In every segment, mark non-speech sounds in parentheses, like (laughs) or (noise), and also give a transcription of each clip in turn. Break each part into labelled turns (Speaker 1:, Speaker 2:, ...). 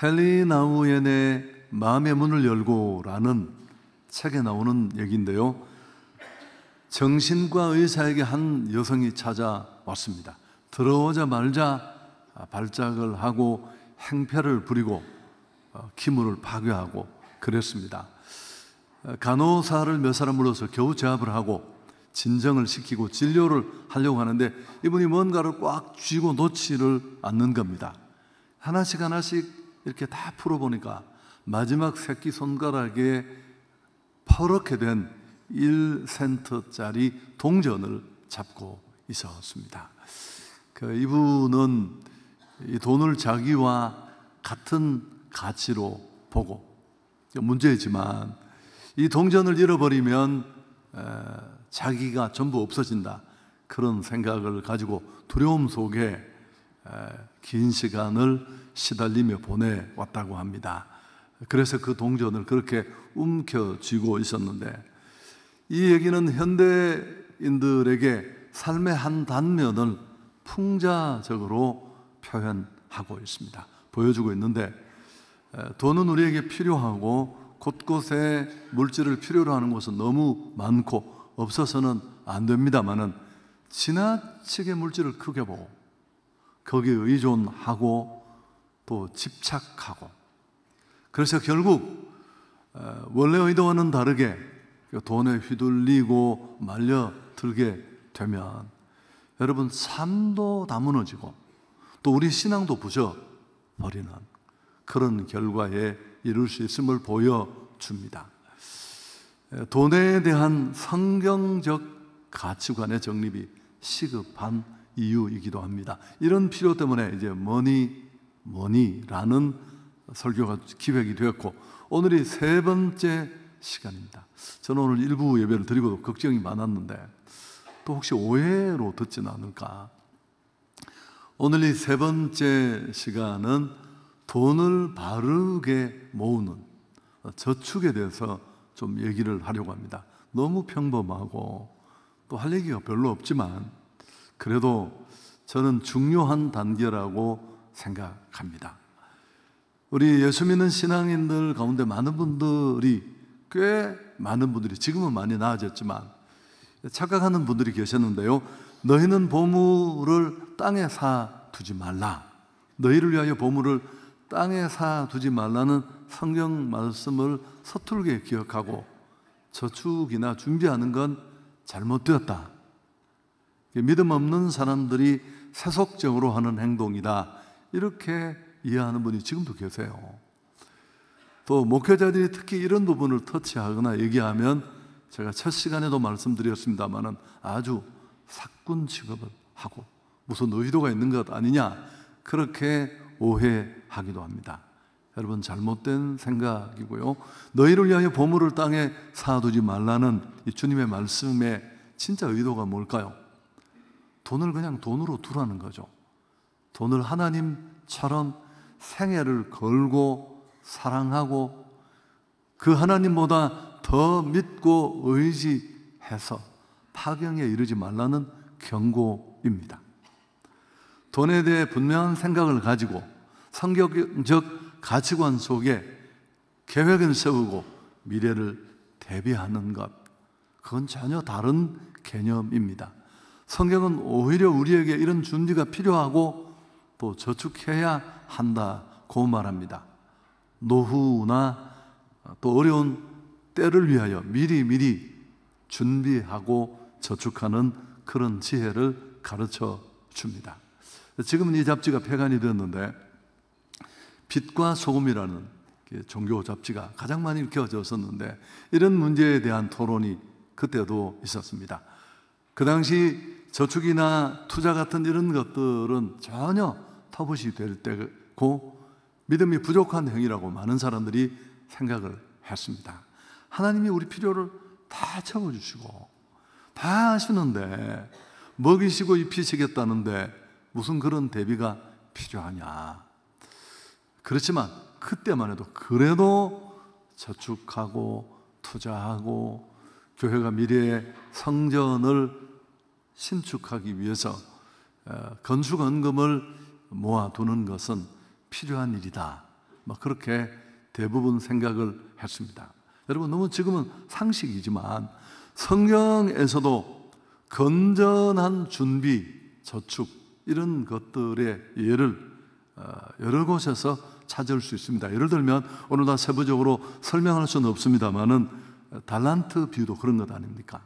Speaker 1: 헨리 나우엔의 마음의 문을 열고라는 책에 나오는 얘기인데요. 정신과 의사에게 한 여성이 찾아왔습니다. 들어오자 말자 발작을 하고 행패를 부리고 어, 기물을 파괴하고 그랬습니다. 간호사를 몇 사람 불러서 겨우 제압을 하고 진정을 시키고 진료를 하려고 하는데 이분이 뭔가를 꽉 쥐고 놓지를 않는 겁니다. 하나씩 하나씩 이렇게 다 풀어보니까 마지막 새끼 손가락에 퍼렇게 된 1센트짜리 동전을 잡고 있었습니다. 그 이분은 이 돈을 자기와 같은 가치로 보고 문제지만이 동전을 잃어버리면 에, 자기가 전부 없어진다 그런 생각을 가지고 두려움 속에 에, 긴 시간을 시달리며 보내왔다고 합니다. 그래서 그 동전을 그렇게 움켜쥐고 있었는데 이 얘기는 현대인들에게 삶의 한 단면을 풍자적으로 표현하고 있습니다. 보여주고 있는데 돈은 우리에게 필요하고 곳곳에 물질을 필요로 하는 곳은 너무 많고 없어서는 안 됩니다만은 지나치게 물질을 크게 보고 거기에 의존하고 또 집착하고 그래서 결국 어, 원래 의도와는 다르게 그 돈에 휘둘리고 말려들게 되면 여러분 삶도 다 무너지고 또 우리 신앙도 부져 버리는 그런 결과에 이룰 수 있음을 보여줍니다. 돈에 대한 성경적 가치관의 정립이 시급한 이유이기도 합니다. 이런 필요 때문에 이제 머니 뭐니라는 설교가 기획이 되었고 오늘이 세 번째 시간입니다. 저는 오늘 일부 예배를 드리고 걱정이 많았는데 또 혹시 오해로 듣지는 않을까? 오늘 이세 번째 시간은 돈을 바르게 모으는 저축에 대해서 좀 얘기를 하려고 합니다. 너무 평범하고 또 할 얘기가 별로 없지만 그래도 저는 중요한 단계라고 생각합니다. 우리 예수 믿는 신앙인들 가운데 많은 분들이 꽤 많은 분들이 지금은 많이 나아졌지만 착각하는 분들이 계셨는데요. 너희는 보물을 땅에 사 두지 말라. 너희를 위하여 보물을 땅에 사 두지 말라는 성경 말씀을 서툴게 기억하고 저축이나 준비하는 건 잘못되었다. 믿음 없는 사람들이 세속적으로 하는 행동이다. 이렇게 이해하는 분이 지금도 계세요. 또 목회자들이 특히 이런 부분을 터치하거나 얘기하면 제가 첫 시간에도 말씀드렸습니다만은 아주 사꾼 취급을 하고 무슨 의도가 있는 것 아니냐 그렇게 오해하기도 합니다. 여러분 잘못된 생각이고요. 너희를 위하여 보물을 땅에 쌓아두지 말라는 이 주님의 말씀의 진짜 의도가 뭘까요? 돈을 그냥 돈으로 두라는 거죠. 돈을 하나님처럼 생애를 걸고 사랑하고 그 하나님보다 더 믿고 의지해서 파경에 이르지 말라는 경고입니다. 돈에 대해 분명한 생각을 가지고 성격적 가치관 속에 계획을 세우고 미래를 대비하는 것. 그건 전혀 다른 개념입니다. 성경은 오히려 우리에게 이런 준비가 필요하고 또 저축해야 한다고 말합니다. 노후나 또 어려운 때를 위하여 미리 미리 준비하고 저축하는 그런 지혜를 가르쳐 줍니다. 지금은 이 잡지가 폐간이 되었는데 빛과 소금이라는 종교 잡지가 가장 많이 읽혀졌었는데 이런 문제에 대한 토론이 그때도 있었습니다. 그 당시 저축이나 투자 같은 이런 것들은 전혀 터부시 될 때고 믿음이 부족한 행위라고 많은 사람들이 생각을 했습니다. 하나님이 우리 필요를 다 채워주시고 다 하시는데 먹이시고 입히시겠다는데 무슨 그런 대비가 필요하냐. 그렇지만 그때만 해도 그래도 저축하고 투자하고 교회가 미래의 성전을 신축하기 위해서 어, 건축 원금을 모아두는 것은 필요한 일이다. 막 그렇게 대부분 생각을 했습니다. 여러분, 너무 지금은 상식이지만 성경에서도 건전한 준비, 저축, 이런 것들의 예를 어, 여러 곳에서 찾을 수 있습니다. 예를 들면, 오늘 다 세부적으로 설명할 수는 없습니다만은 달란트 비유도 그런 것 아닙니까?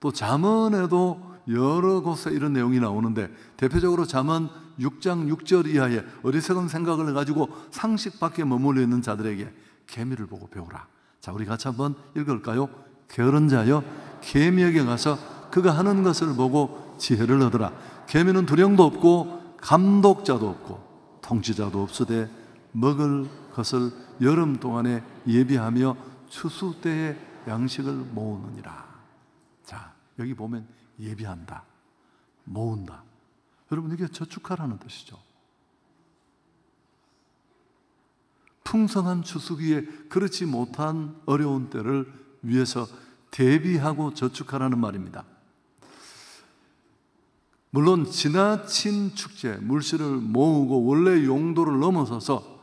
Speaker 1: 또 자문에도 여러 곳에 이런 내용이 나오는데 대표적으로 잠언 6장 6절 이하에 어리석은 생각을 가지고 상식 밖에 머물러 있는 자들에게 개미를 보고 배우라. 자, 우리 같이 한번 읽을까요? 게으른 자여 개미에게 가서 그가 하는 것을 보고 지혜를 얻으라. 개미는 두령도 없고 감독자도 없고 통치자도 없으되 먹을 것을 여름 동안에 예비하며 추수 때에 양식을 모으느니라. 자, 여기 보면 예비한다. 모은다. 여러분, 이게 저축하라는 뜻이죠. 풍성한 추수기에 그렇지 못한 어려운 때를 위해서 대비하고 저축하라는 말입니다. 물론 지나친 축제, 물질을 모으고 원래 용도를 넘어서서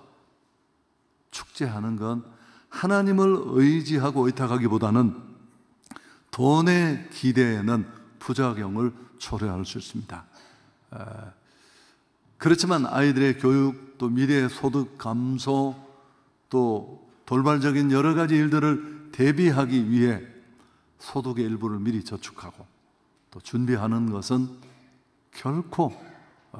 Speaker 1: 축제하는 건 하나님을 의지하고 의탁하기보다는 돈의 기대에는 부작용을 초래할 수 있습니다. 그렇지만 아이들의 교육 또 미래 소득 감소 또 돌발적인 여러 가지 일들을 대비하기 위해 소득의 일부를 미리 저축하고 또 준비하는 것은 결코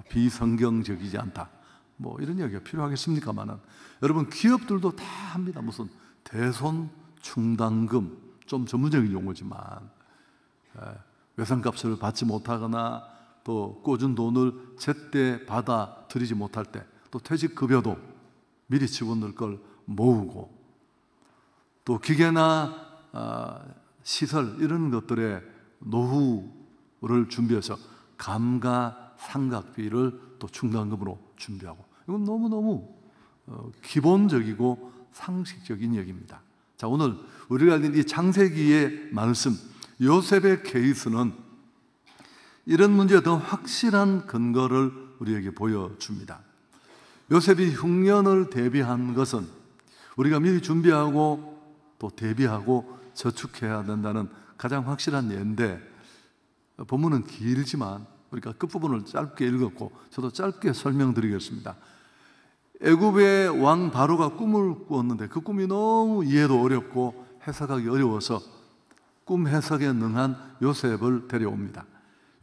Speaker 1: 비성경적이지 않다. 뭐 이런 이야기가 필요하겠습니까만은 여러분 기업들도 다 합니다. 무슨 대손 충당금 좀 전문적인 용어지만 예, 외상값을 받지 못하거나 또 꽂은 돈을 제때 받아들이지 못할 때, 또 퇴직급여도 미리 직원들 걸 모으고, 또 기계나 아, 시설 이런 것들의 노후를 준비해서 감가 상각비를 또충당금으로 준비하고 이건 너무너무 어, 기본적이고 상식적인 얘기입니다. 자, 오늘 우리가 읽는 이장세기의 말씀, 요셉의 케이스는 이런 문제에 더 확실한 근거를 우리에게 보여줍니다. 요셉이 흉년을 대비한 것은 우리가 미리 준비하고 또 대비하고 저축해야 된다는 가장 확실한 예인데 본문은 길지만 우리가 끝부분을 짧게 읽었고 저도 짧게 설명드리겠습니다. 애굽의 왕 바로가 꿈을 꾸었는데 그 꿈이 너무 이해도 어렵고 해석하기 어려워서 꿈 해석에 능한 요셉을 데려옵니다.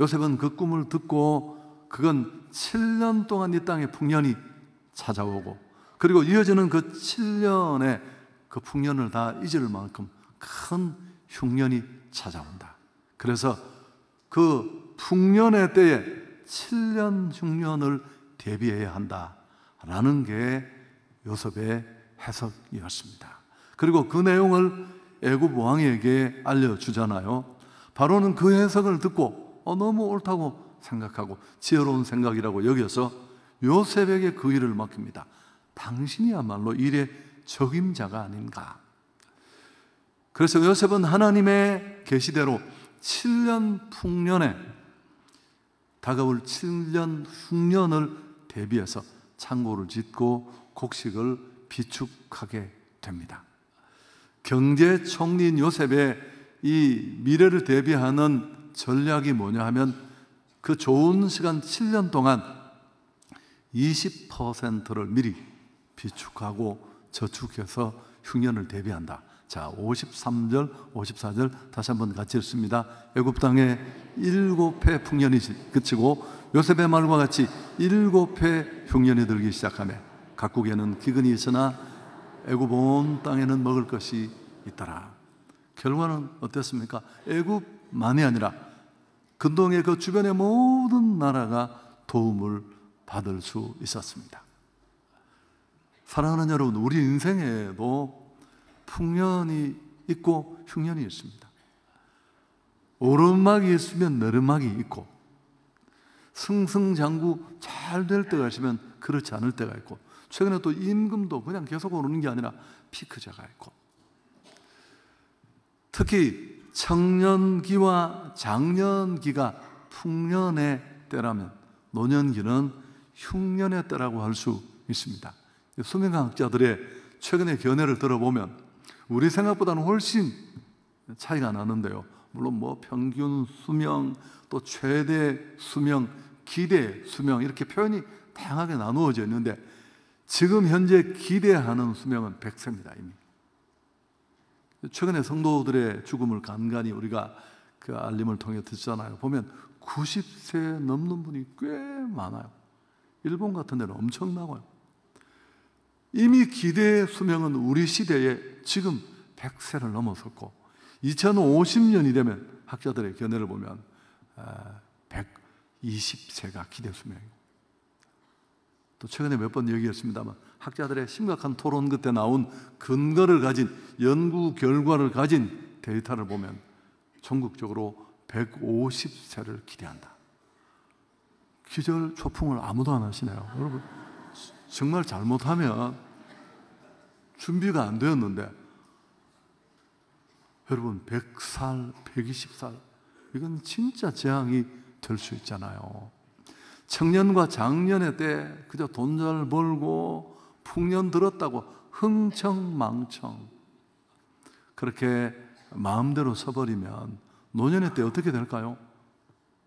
Speaker 1: 요셉은 그 꿈을 듣고 그건 7년 동안 이 땅에 풍년이 찾아오고 그리고 이어지는 그 7년의 그 풍년을 다 잊을 만큼 큰 흉년이 찾아온다. 그래서 그 풍년의 때에 7년 흉년을 대비해야 한다라는 게 요셉의 해석이었습니다. 그리고 그 내용을 애굽 왕에게 알려 주잖아요. 바로는 그 해석을 듣고 어, 너무 옳다고 생각하고 지혜로운 생각이라고 여겨서 요셉에게 그 일을 맡깁니다. 당신이야말로 일의 적임자가 아닌가. 그래서 요셉은 하나님의 계시대로 7년 풍년에 다가올 7년 흉년을 대비해서 창고를 짓고 곡식을 비축하게 됩니다. 경제 총리인 요셉의 이 미래를 대비하는 전략이 뭐냐 하면 그 좋은 시간 7년 동안 20%를 미리 비축하고 저축해서 흉년을 대비한다. 자, 53절, 54절 다시 한번 같이 읽습니다. 애굽 땅에 일곱 해 풍년이 그치고 요셉의 말과 같이 일곱 해 흉년이 들기 시작하며 각국에는 기근이 있으나 애굽 온 땅에는 먹을 것이 있더라. 결과는 어땠습니까? 애굽 만이 아니라 근동의 그 주변의 모든 나라가 도움을 받을 수 있었습니다. 사랑하는 여러분, 우리 인생에도 풍년이 있고 흉년이 있습니다. 오르막이 있으면 내리막이 있고 승승장구 잘 될 때가 있으면 그렇지 않을 때가 있고 최근에 또 임금도 그냥 계속 오르는 게 아니라 피크자가 있고 특히 청년기와 장년기가 풍년의 때라면 노년기는 흉년의 때라고 할 수 있습니다. 소명과학자들의 최근의 견해를 들어보면 우리 생각보다는 훨씬 차이가 나는데요. 물론 뭐 평균 수명, 또 최대 수명, 기대 수명 이렇게 표현이 다양하게 나누어져 있는데 지금 현재 기대하는 수명은 100세입니다. 이미 최근에 성도들의 죽음을 간간히 우리가 그 알림을 통해 듣잖아요. 보면 90세 넘는 분이 꽤 많아요. 일본 같은 데는 엄청나고요. 이미 기대 수명은 우리 시대에 지금 100세를 넘어섰고 2050년이 되면 학자들의 견해를 보면 120세가 아, 기대 수명이고 또 최근에 몇 번 얘기했습니다만 학자들의 심각한 토론 끝에 나온 근거를 가진 연구 결과를 가진 데이터를 보면 전국적으로 150세를 기대한다. 기절 초풍을 아무도 안 하시네요. 여러분, 정말 잘못하면 준비가 안 되었는데, 여러분, 100살, 120살, 이건 진짜 재앙이 될 수 있잖아요. 청년과 장년의 때 그저 돈 잘 벌고 풍년 들었다고 흥청망청 그렇게 마음대로 서버리면 노년의 때 어떻게 될까요?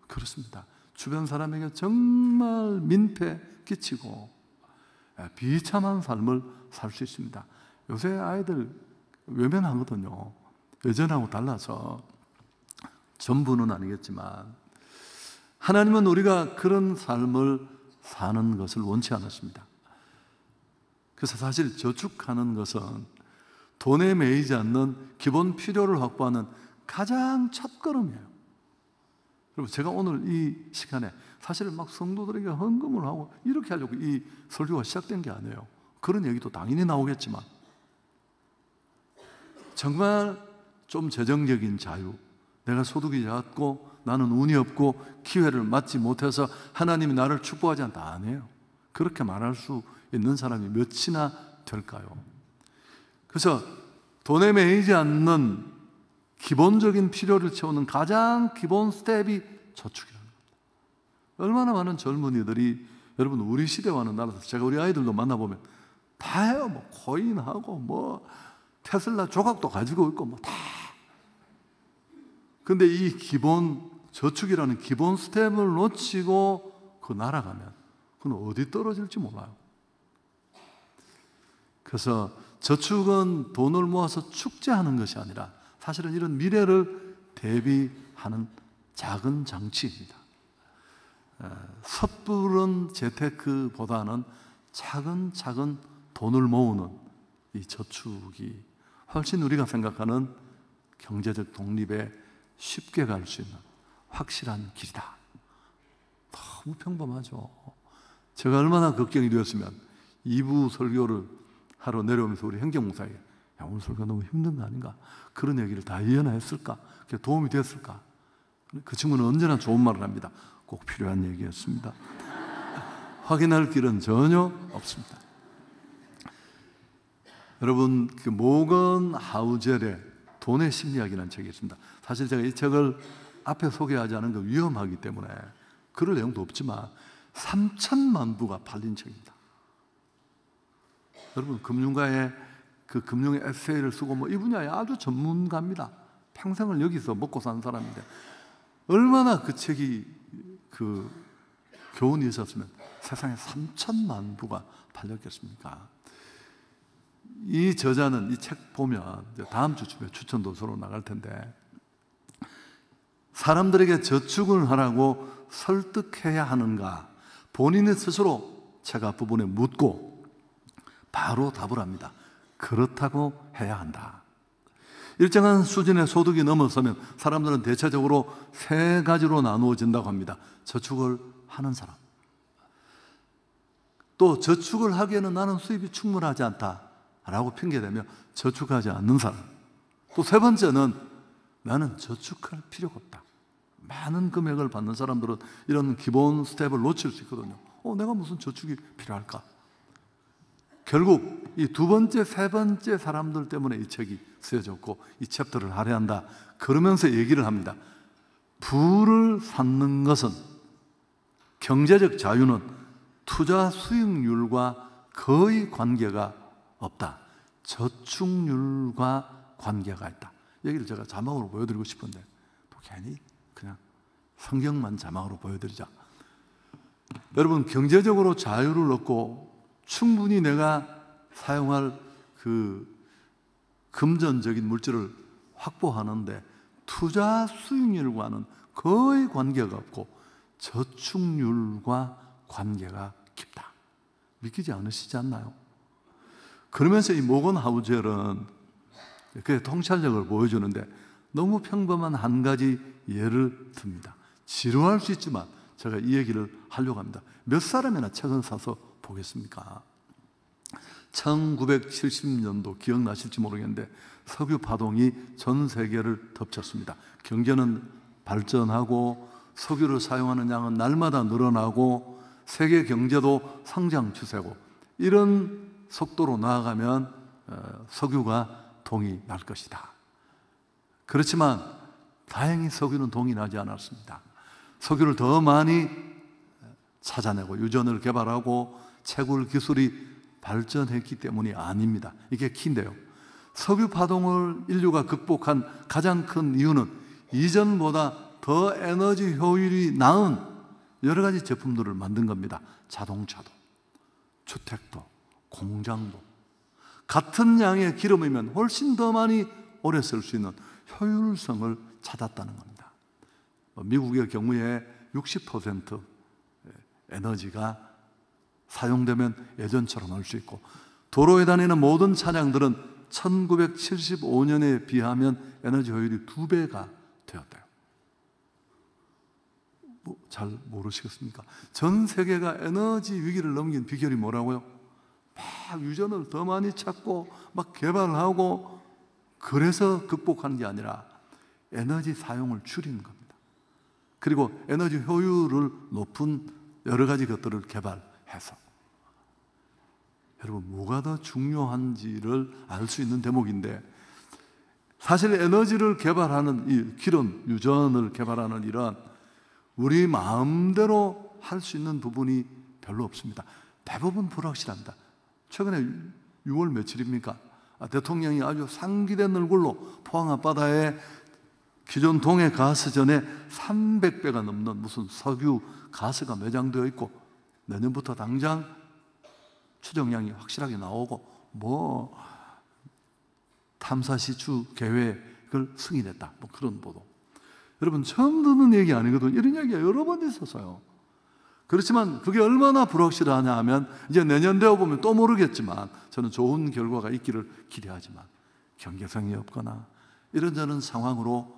Speaker 1: 그렇습니다. 주변 사람에게 정말 민폐 끼치고 예, 비참한 삶을 살 수 있습니다. 요새 아이들 외면하거든요. 예전하고 달라서 전부는 아니겠지만 하나님은 우리가 그런 삶을 사는 것을 원치 않으십니다. 그래서 사실 저축하는 것은 돈에 매이지 않는 기본 필요를 확보하는 가장 첫걸음이에요. 여러분, 제가 오늘 이 시간에 사실 막 성도들에게 헌금을 하고 이렇게 하려고 이 설교가 시작된 게 아니에요. 그런 얘기도 당연히 나오겠지만 정말 좀 재정적인 자유, 내가 소득이 작고 나는 운이 없고 기회를 맞지 못해서 하나님이 나를 축복하지 않다. 아니에요. 그렇게 말할 수 있는 사람이 몇이나 될까요? 그래서 돈에 매이지 않는 기본적인 필요를 채우는 가장 기본 스텝이 저축이라는 겁니다. 얼마나 많은 젊은이들이 여러분 우리 시대와는 달라서 제가 우리 아이들도 만나보면 다해요. 뭐 코인하고 뭐 테슬라 조각도 가지고 있고 뭐다 근데 이 기본 저축이라는 기본 스텝을 놓치고 그 날아가면 그건 어디 떨어질지 몰라요. 그래서 저축은 돈을 모아서 축제하는 것이 아니라 사실은 이런 미래를 대비하는 작은 장치입니다. 섣부른 재테크보다는 차근차근 돈을 모으는 이 저축이 훨씬 우리가 생각하는 경제적 독립의 쉽게 갈 수 있는 확실한 길이다. 너무 평범하죠. 제가 얼마나 걱정이 되었으면 2부 설교를 하러 내려오면서 우리 행정목사에게 야, 오늘 설교 너무 힘든 거 아닌가? 그런 얘기를 다 이해했을까? 그게 도움이 됐을까? 그 친구는 언제나 좋은 말을 합니다. 꼭 필요한 얘기였습니다. (laughs) 확인할 길은 전혀 없습니다. 여러분, 그 모건 하우젤의 돈의 심리학이라는 책이 있습니다. 사실 제가 이 책을 앞에 소개하지 않은 건 위험하기 때문에 그럴 내용도 없지만 3천만 부가 팔린 책입니다. 여러분 금융가의 그 금융의 에세이를 쓰고 뭐 이 분야에 아주 전문가입니다. 평생을 여기서 먹고 산 사람인데 얼마나 그 책이 그 교훈이 있었으면 세상에 3천만 부가 팔렸겠습니까? 이 저자는 이 책 보면 다음 주쯤에 추천 도서로 나갈 텐데 사람들에게 저축을 하라고 설득해야 하는가 본인의 스스로 책 앞부분에 묻고 바로 답을 합니다. 그렇다고 해야 한다. 일정한 수준의 소득이 넘어서면 사람들은 대체적으로 세 가지로 나누어진다고 합니다. 저축을 하는 사람. 또 저축을 하기에는 나는 수입이 충분하지 않다. 라고 핑계대며 저축하지 않는 사람. 또 세 번째는 나는 저축할 필요가 없다. 많은 금액을 받는 사람들은 이런 기본 스텝을 놓칠 수 있거든요. 어, 내가 무슨 저축이 필요할까? 결국 이 두 번째, 세 번째 사람들 때문에 이 책이 쓰여졌고 이 챕터를 할애한다. 그러면서 얘기를 합니다. 부를 쌓는 것은 경제적 자유는 투자 수익률과 거의 관계가 없다. 저축률과 관계가 있다. 여기를 제가 자막으로 보여드리고 싶은데 또 괜히 그냥 성경만 자막으로 보여드리자. 여러분 경제적으로 자유를 얻고 충분히 내가 사용할 그 금전적인 물질을 확보하는데 투자 수익률과는 거의 관계가 없고 저축률과 관계가 깊다. 믿기지 않으시지 않나요? 그러면서 이 모건 하우젤은 그 통찰력을 보여주는데 너무 평범한 한 가지 예를 듭니다. 지루할 수 있지만 제가 이 얘기를 하려고 합니다. 몇 사람이나 책을 사서 보겠습니까? 1970년도 기억나실지 모르겠는데 석유 파동이 전 세계를 덮쳤습니다. 경제는 발전하고 석유를 사용하는 양은 날마다 늘어나고 세계 경제도 성장 추세고 이런 속도로 나아가면 어, 석유가 동이 날 것이다. 그렇지만 다행히 석유는 동이 나지 않았습니다. 석유를 더 많이 어, 찾아내고 유전을 개발하고 채굴 기술이 발전했기 때문이 아닙니다. 이게 키인데요. 석유 파동을 인류가 극복한 가장 큰 이유는 이전보다 더 에너지 효율이 나은 여러 가지 제품들을 만든 겁니다. 자동차도, 주택도, 공장도 같은 양의 기름이면 훨씬 더 많이 오래 쓸 수 있는 효율성을 찾았다는 겁니다. 뭐 미국의 경우에 60% 에너지가 사용되면 예전처럼 할 수 있고 도로에 다니는 모든 차량들은 1975년에 비하면 에너지 효율이 두 배가 되었대요. 뭐잘 모르시겠습니까? 전 세계가 에너지 위기를 넘긴 비결이 뭐라고요? 막 유전을 더 많이 찾고 막 개발하고 그래서 극복하는 게 아니라 에너지 사용을 줄이는 겁니다. 그리고 에너지 효율을 높은 여러 가지 것들을 개발해서 여러분 뭐가 더 중요한지를 알 수 있는 대목인데 사실 에너지를 개발하는 이 기름 유전을 개발하는 이런 우리 마음대로 할 수 있는 부분이 별로 없습니다. 대부분 불확실합니다. 최근에 6월 며칠입니까? 아, 대통령이 아주 상기된 얼굴로 포항 앞바다에 기존 동해 가스전에 300배가 넘는 무슨 석유 가스가 매장되어 있고 내년부터 당장 추정량이 확실하게 나오고 뭐 탐사 시추 계획을 승인했다 뭐 그런 보도 여러분 처음 듣는 얘기 아니거든 이런 얘기가 여러 번 있었어요 그렇지만 그게 얼마나 불확실하냐 하면 이제 내년 되어 보면 또 모르겠지만 저는 좋은 결과가 있기를 기대하지만 경계성이 없거나 이런저런 상황으로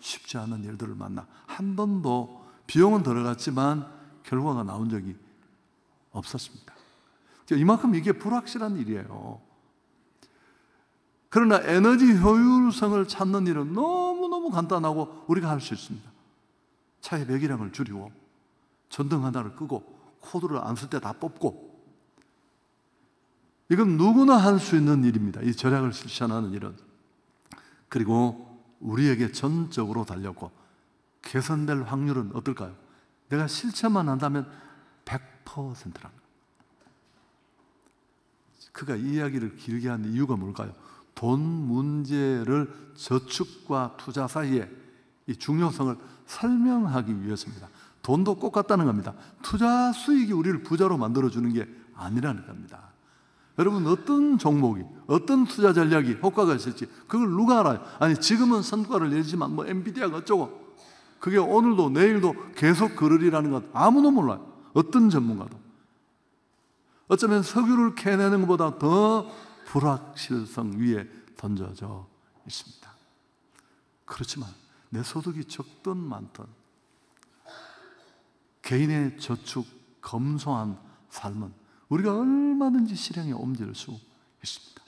Speaker 1: 쉽지 않은 일들을 만나 한 번도 비용은 들어갔지만 결과가 나온 적이 없었습니다. 그러니까 이만큼 이게 불확실한 일이에요. 그러나 에너지 효율성을 찾는 일은 너무너무 간단하고 우리가 할 수 있습니다. 차의 배기량을 줄이고 전등 하나를 끄고 코드를 안 쓸 때 다 뽑고 이건 누구나 할 수 있는 일입니다. 이 절약을 실천하는 일은 그리고 우리에게 전적으로 달렸고 개선될 확률은 어떨까요? 내가 실천만 한다면 100%라는 그가 이 이야기를 길게 한 이유가 뭘까요? 돈 문제를 저축과 투자 사이에 이 중요성을 설명하기 위해서입니다. 돈도 꼭 같다는 겁니다. 투자 수익이 우리를 부자로 만들어주는 게 아니라는 겁니다. 여러분, 어떤 종목이, 어떤 투자 전략이 효과가 있을지, 그걸 누가 알아요? 아니, 지금은 성과를 내지만, 뭐, 엔비디아가 어쩌고. 그게 오늘도 내일도 계속 그러리라는 것 아무도 몰라요. 어떤 전문가도. 어쩌면 석유를 캐내는 것보다 더 불확실성 위에 던져져 있습니다. 그렇지만, 내 소득이 적든 많든, 개인의 저축 검소한 삶은 우리가 얼마든지 실행에 옮길 수 있습니다.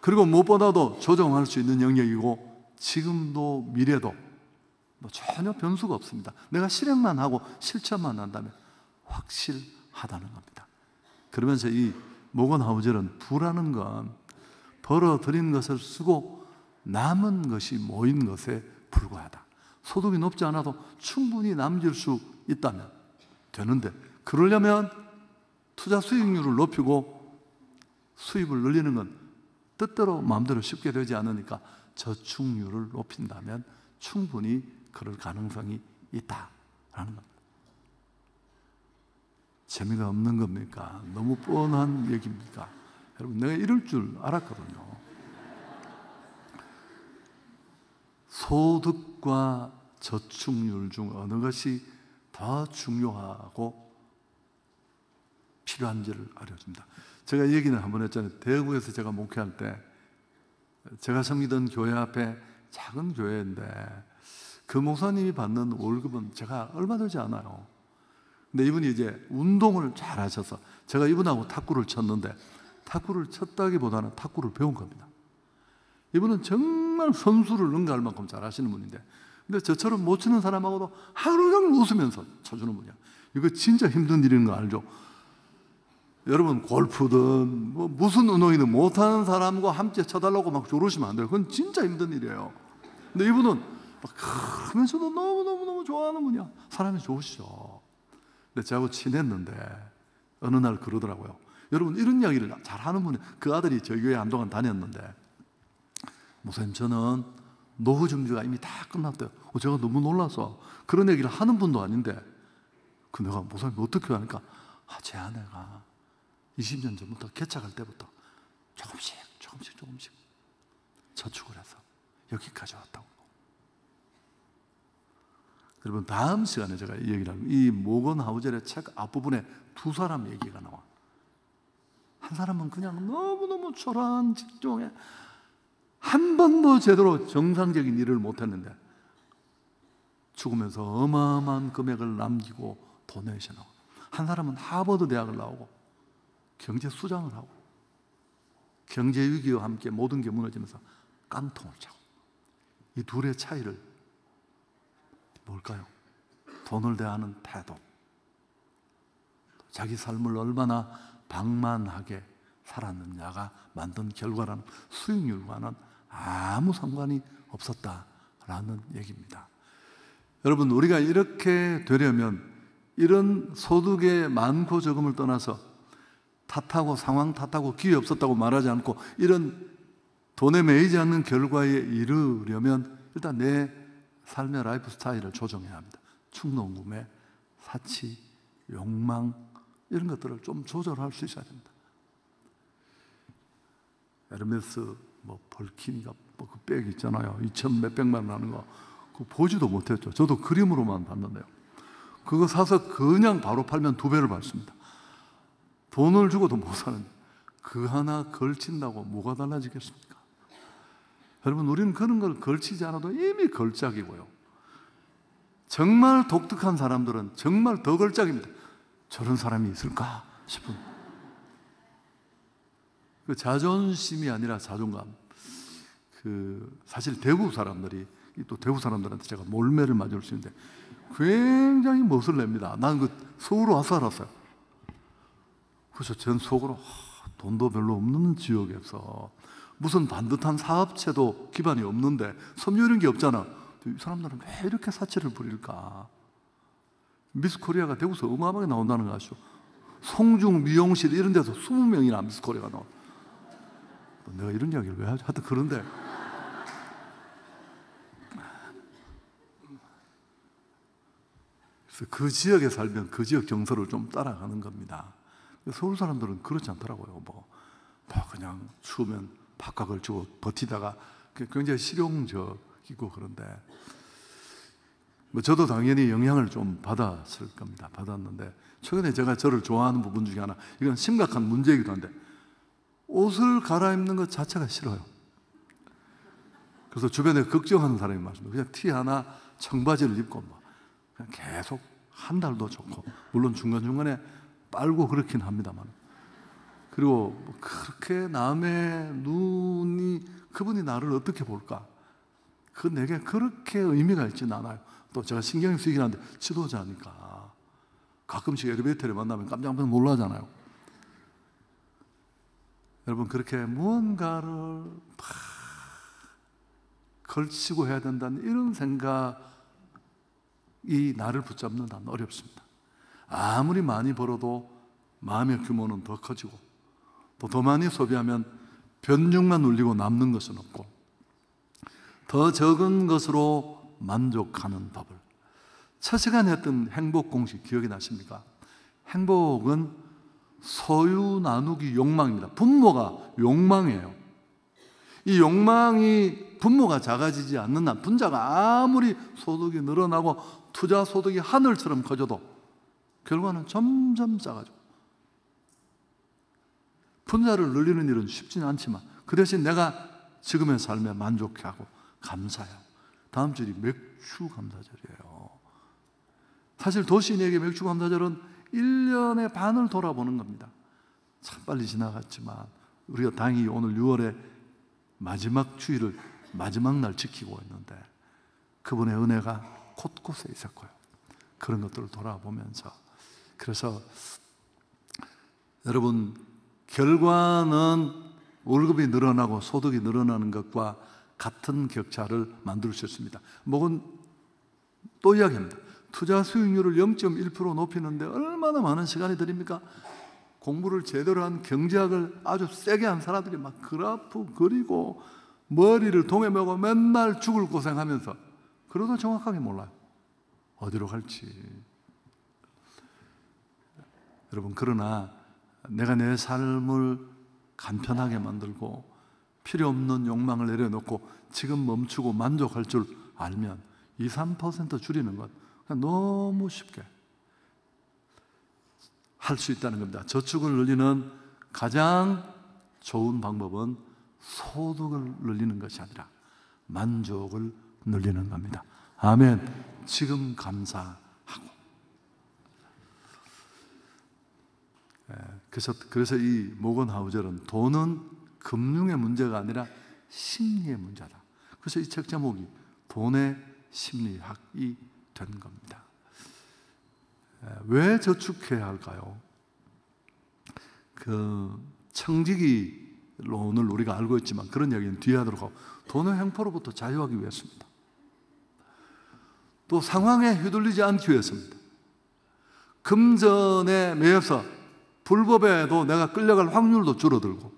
Speaker 1: 그리고 무엇보다도 조정할 수 있는 영역이고 지금도 미래도 뭐 전혀 변수가 없습니다. 내가 실행만 하고 실천만 한다면 확실하다는 겁니다. 그러면서 이 모건 하우젤은 부라는 건 벌어들인 것을 쓰고 남은 것이 모인 것에 불과하다. 소득이 높지 않아도 충분히 남길 수 있다면 되는데 그러려면 투자 수익률을 높이고 수입을 늘리는 건 뜻대로 마음대로 쉽게 되지 않으니까 저축률을 높인다면 충분히 그럴 가능성이 있다라는 겁니다. 재미가 없는 겁니까? 너무 뻔한 얘기입니까? 여러분, 내가 이럴 줄 알았거든요. 소득과 저축률 중 어느 것이 더 중요하고 필요한지를 알려줍니다. 제가 얘기는 한번 했잖아요. 대구에서 제가 목회할 때 제가 섬기던 교회 앞에 작은 교회인데 그 목사님이 받는 월급은 제가 얼마 되지 않아요. 근데 이분이 이제 운동을 잘 하셔서 제가 이분하고 탁구를 쳤는데 탁구를 쳤다기보다는 탁구를 배운 겁니다. 이분은 정말 정말 선수를 능가할 만큼 잘하시는 분인데 근데 저처럼 못 치는 사람하고도 하루 종일 웃으면서 쳐주는 분이야. 이거 진짜 힘든 일인 거 알죠? 여러분 골프든 뭐 무슨 운동이든 못하는 사람과 함께 쳐달라고 막 조르시면 안 돼요. 그건 진짜 힘든 일이에요. 근데 이분은 막 그러면서도 너무 너무 너무 좋아하는 분이야. 사람이 좋으시죠. 근데 저하고 친했는데 어느 날 그러더라고요. 여러분 이런 이야기를 잘하는 분이 그 아들이 저희 교회 에 한동안 다녔는데 목사님 저는 노후 정지가 이미 다 끝났대요. 어, 제가 너무 놀라서 그런 얘기를 하는 분도 아닌데 그 내가 목사님 어떻게 하니까 아, 제 아내가 20년 전부터 개척할 때부터 조금씩 조금씩 조금씩 저축을 해서 여기까지 왔다고. 여러분 다음 시간에 제가 이 얘기를 하면 이 모건 하우젤의 책 앞부분에 두 사람 얘기가 나와. 한 사람은 그냥 너무너무 초라한 직종에 한 번도 제대로 정상적인 일을 못했는데 죽으면서 어마어마한 금액을 남기고 도네이션하고 한 사람은 하버드 대학을 나오고 경제 수장을 하고 경제 위기와 함께 모든 게 무너지면서 깡통을 차고 이 둘의 차이를 뭘까요? 돈을 대하는 태도 자기 삶을 얼마나 방만하게 살았느냐가 만든 결과라는 수익률과는 아무 상관이 없었다라는 얘기입니다. 여러분, 우리가 이렇게 되려면 이런 소득의 많고 적음을 떠나서 탓하고 상황 탓하고 기회 없었다고 말하지 않고 이런 돈에 매이지 않는 결과에 이르려면 일단 내 삶의 라이프 스타일을 조정해야 합니다. 충동구매, 사치, 욕망, 이런 것들을 좀 조절할 수 있어야 됩니다. 에르메스 뭐 벌킨가 뭐 그 백 있잖아요. 2천 몇백만 원 하는 거. 그 보지도 못했죠. 저도 그림으로만 봤는데요. 그거 사서 그냥 바로 팔면 두 배를 받습니다. 돈을 주고도 못 사는 그 하나 걸친다고 뭐가 달라지겠습니까? 여러분 우리는 그런 걸 걸치지 않아도 이미 걸작이고요. 정말 독특한 사람들은 정말 더 걸작입니다. 저런 사람이 있을까 싶은 그 자존심이 아니라 자존감. 그 사실 대구 사람들이 또 대구 사람들한테 제가 몰매를 맞을 수 있는데 굉장히 멋을 냅니다. 나는 그 서울 와서 알았어요. 그래서 전 속으로 돈도 별로 없는 지역에서 무슨 반듯한 사업체도 기반이 없는데 섬유 이런 게 없잖아. 이 사람들은 왜 이렇게 사치를 부릴까? 미스 코리아가 대구서 어마어마하게 나온다는 거 아시죠? 송중 미용실 이런 데서 20명이나 미스 코리아가 나온다. 뭐 내가 이런 이야기를 왜 하지? 하여튼 그런데. 그래서 그 지역에 살면 그 지역 정서를 좀 따라가는 겁니다. 서울 사람들은 그렇지 않더라고요. 뭐, 뭐 그냥 추우면 바깥을 주고 버티다가 그 굉장히 실용적이고 그런데 뭐 저도 당연히 영향을 좀 받았을 겁니다. 받았는데 최근에 제가 저를 좋아하는 부분 중에 하나 이건 심각한 문제이기도 한데 옷을 갈아입는 것 자체가 싫어요. 그래서 주변에 걱정하는 사람이 많습니다. 그냥 티 하나 청바지를 입고 막 그냥 계속 한 달도 좋고 물론 중간중간에 빨고 그렇긴 합니다만 그리고 뭐 그렇게 남의 눈이 그분이 나를 어떻게 볼까 그 내게 그렇게 의미가 있진 않아요. 또 제가 신경이 쓰이긴 한데 지도자니까 가끔씩 엘리베이터를 만나면 깜짝 놀라잖아요. 여러분 그렇게 무언가를 막 걸치고 해야 된다는 이런 생각이 나를 붙잡는 한 어렵습니다. 아무리 많이 벌어도 마음의 규모는 더 커지고 또더 많이 소비하면 변죽만 울리고 남는 것은 없고 더 적은 것으로 만족하는 법을 첫 시간에 했던 행복 공식 기억이 나십니까? 행복은 소유 나누기 욕망입니다. 분모가 욕망이에요. 이 욕망이 분모가 작아지지 않는 한 분자가 아무리 소득이 늘어나고 투자 소득이 하늘처럼 커져도 결과는 점점 작아져. 분자를 늘리는 일은 쉽지는 않지만 그 대신 내가 지금의 삶에 만족하고 감사해요. 다음 주이 맥주 감사절이에요. 사실 도시인에게 맥주 감사절은 1년의 반을 돌아보는 겁니다. 참 빨리 지나갔지만 우리가 다행 오늘 6월에 마지막 주일을 마지막 날 지키고 있는데 그분의 은혜가 곳곳에 있었고요. 그런 것들을 돌아보면서 그래서 여러분 결과는 월급이 늘어나고 소득이 늘어나는 것과 같은 격차를 만들 수 있습니다. 목은 또 이야기합니다. 투자 수익률을 0.1% 높이는데 얼마나 많은 시간이 들입니까? 공부를 제대로 한 경제학을 아주 세게 한 사람들이 막 그래프 그리고 머리를 동해 매고 맨날 죽을 고생하면서 그러다 정확하게 몰라요. 어디로 갈지. 여러분, 그러나 내가 내 삶을 간편하게 만들고 필요 없는 욕망을 내려놓고 지금 멈추고 만족할 줄 알면 2, 3% 줄이는 것. 너무 쉽게 할 수 있다는 겁니다. 저축을 늘리는 가장 좋은 방법은 소득을 늘리는 것이 아니라 만족을 늘리는 겁니다. 아멘. 지금 감사하고. 그래서, 그래서 이 모건 하우젤은 돈은 금융의 문제가 아니라 심리의 문제다. 그래서 이 책 제목이 돈의 심리학이 된 겁니다. 왜 저축해야 할까요? 그 청지기론을 우리가 알고 있지만 그런 이야기는 뒤에 하도록 하고 돈의 횡포로부터 자유하기 위해서입니다. 또 상황에 휘둘리지 않기 위해서입니다. 금전에 매여서 불법에도 내가 끌려갈 확률도 줄어들고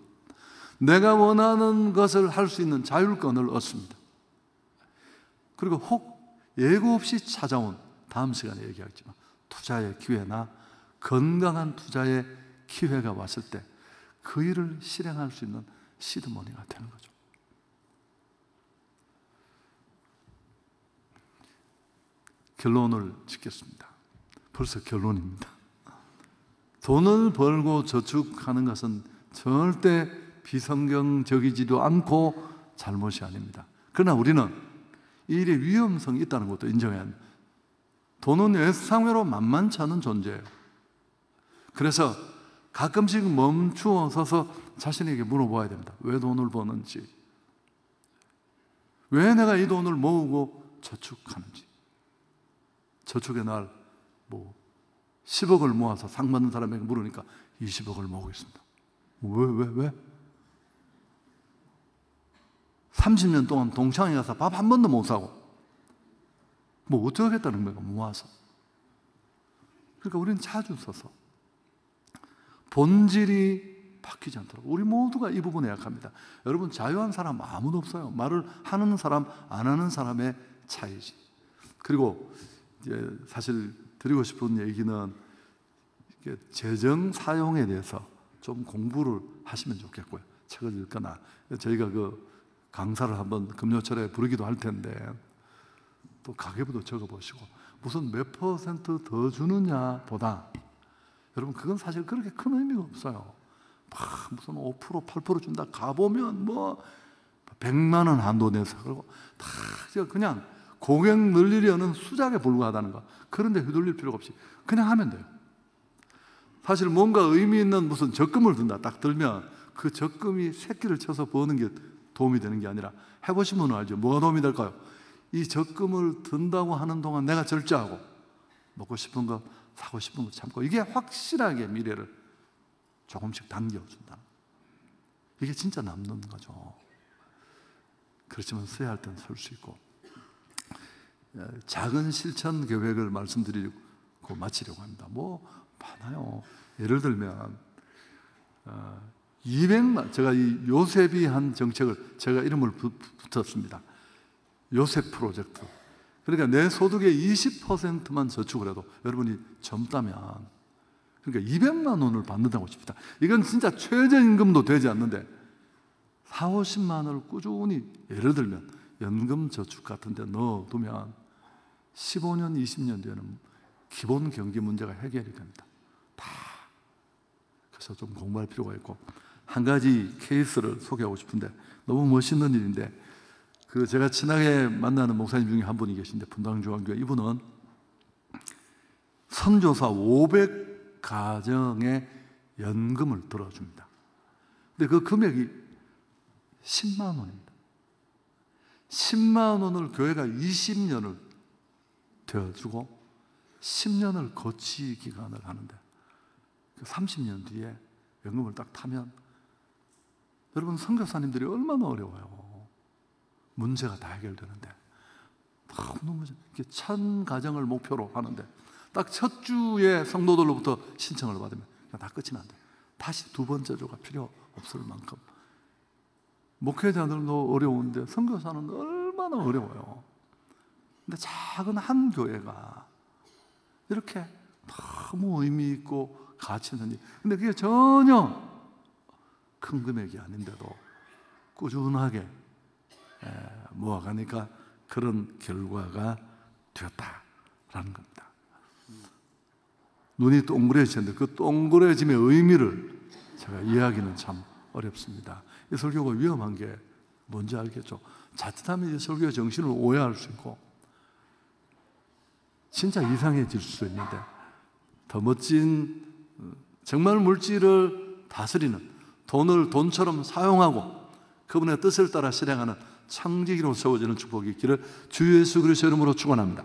Speaker 1: 내가 원하는 것을 할 수 있는 자율권을 얻습니다. 그리고 혹 예고 없이 찾아온 다음 시간에 얘기하겠지만 투자의 기회나 건강한 투자의 기회가 왔을 때 그 일을 실행할 수 있는 시드머니가 되는 거죠. 결론을 짓겠습니다. 벌써 결론입니다. 돈을 벌고 저축하는 것은 절대 비성경적이지도 않고 잘못이 아닙니다. 그러나 우리는 이 일의 위험성이 있다는 것도 인정해야 합니다. 돈은 외상회로 만만치 않은 존재예요. 그래서 가끔씩 멈추어 서서 자신에게 물어봐야 됩니다. 왜 돈을 버는지. 왜 내가 이 돈을 모으고 저축하는지. 저축의 날, 뭐, 10억을 모아서 상 받는 사람에게 물으니까 20억을 모으고 있습니다. 왜, 왜, 왜? 30년 동안 동창회 가서 밥 한 번도 못 사고 뭐 어쩌겠다는 거예요 모아서 그러니까 우리는 자주 써서 본질이 바뀌지 않도록 우리 모두가 이 부분에 약합니다 여러분 자유한 사람 아무도 없어요 말을 하는 사람 안 하는 사람의 차이지 그리고 이제 사실 드리고 싶은 얘기는 재정 사용에 대해서 좀 공부를 하시면 좋겠고요 책을 읽거나 저희가 그 강사를 한번 금요철에 부르기도 할 텐데 또 가계부도 적어보시고 무슨 몇 퍼센트 더 주느냐 보다 여러분 그건 사실 그렇게 큰 의미가 없어요 막 아, 무슨 5% 8% 준다 가보면 뭐 100만 원 한도 내서 그리고 다 그냥 고객 늘리려는 수작에 불과하다는 거 그런데 휘둘릴 필요가 없이 그냥 하면 돼요 사실 뭔가 의미 있는 무슨 적금을 든다 딱 들면 그 적금이 새끼를 쳐서 버는 게 도움이 되는 게 아니라 해보시면 알죠. 뭐가 도움이 될까요? 이 적금을 든다고 하는 동안 내가 절제하고 먹고 싶은 거 사고 싶은 거 참고 이게 확실하게 미래를 조금씩 당겨준다. 이게 진짜 남는 거죠. 그렇지만 써야 할 때는 쓸수 있고 예, 작은 실천 계획을 말씀드리고 마치려고 합니다. 뭐 많아요. 예를 들면 어, 200만 제가 이 요셉이 한 정책을 제가 이름을 붙였습니다. 요셉 프로젝트. 그러니까 내 소득의 20%만 저축을 해도 여러분이 젊다면 그러니까 200만 원을 받는다고 칩다 이건 진짜 최저임금도 되지 않는데 4, 50만 원을 꾸준히 예를 들면 연금 저축 같은 데 넣어두면 15년, 20년 뒤에는 기본 경기 문제가 해결이 됩니다. 다. 그래서 좀 공부할 필요가 있고 한 가지 케이스를 소개하고 싶은데 너무 멋있는 일인데 그 제가 친하게 만나는 목사님 중에 한 분이 계신데 분당중앙교회 이분은 선조사 500가정의 연금을 들어줍니다. 근데 그 금액이 10만 원입니다. 10만 원을 교회가 20년을 되어주고 10년을 거치 기간을 하는데 30년 그 뒤에 연금을 딱 타면 여러분 선교사님들이 얼마나 어려워요. 문제가 다 해결되는데 너무 이렇게 찬 가정을 목표로 하는데 딱 첫 주에 성도들로부터 신청을 받으면 다 끝이 난다. 다시 두 번째 조가 필요 없을 만큼 목회자들도 어려운데 선교사는 얼마나 어려워요. 근데 작은 한 교회가 이렇게 너무 의미 있고 가치 있는 일. 근데 그게 전혀 큰 금액이 아닌데도 꾸준하게 모아가니까 그런 결과가 되었다라는 겁니다. 눈이 동그래지는데 그 동그래짐의 의미를 제가 이해하기는 참 어렵습니다. 이 설교가 위험한 게 뭔지 알겠죠? 자칫하면 이 설교의 정신을 오해할 수 있고 진짜 이상해질 수 있는데 더 멋진 어, 정말 물질을 다스리는 돈을 돈처럼 사용하고 그분의 뜻을 따라 실행하는 창직이로 세워지는 축복이 있기를 주 예수 그리스도 이름으로 축원합니다.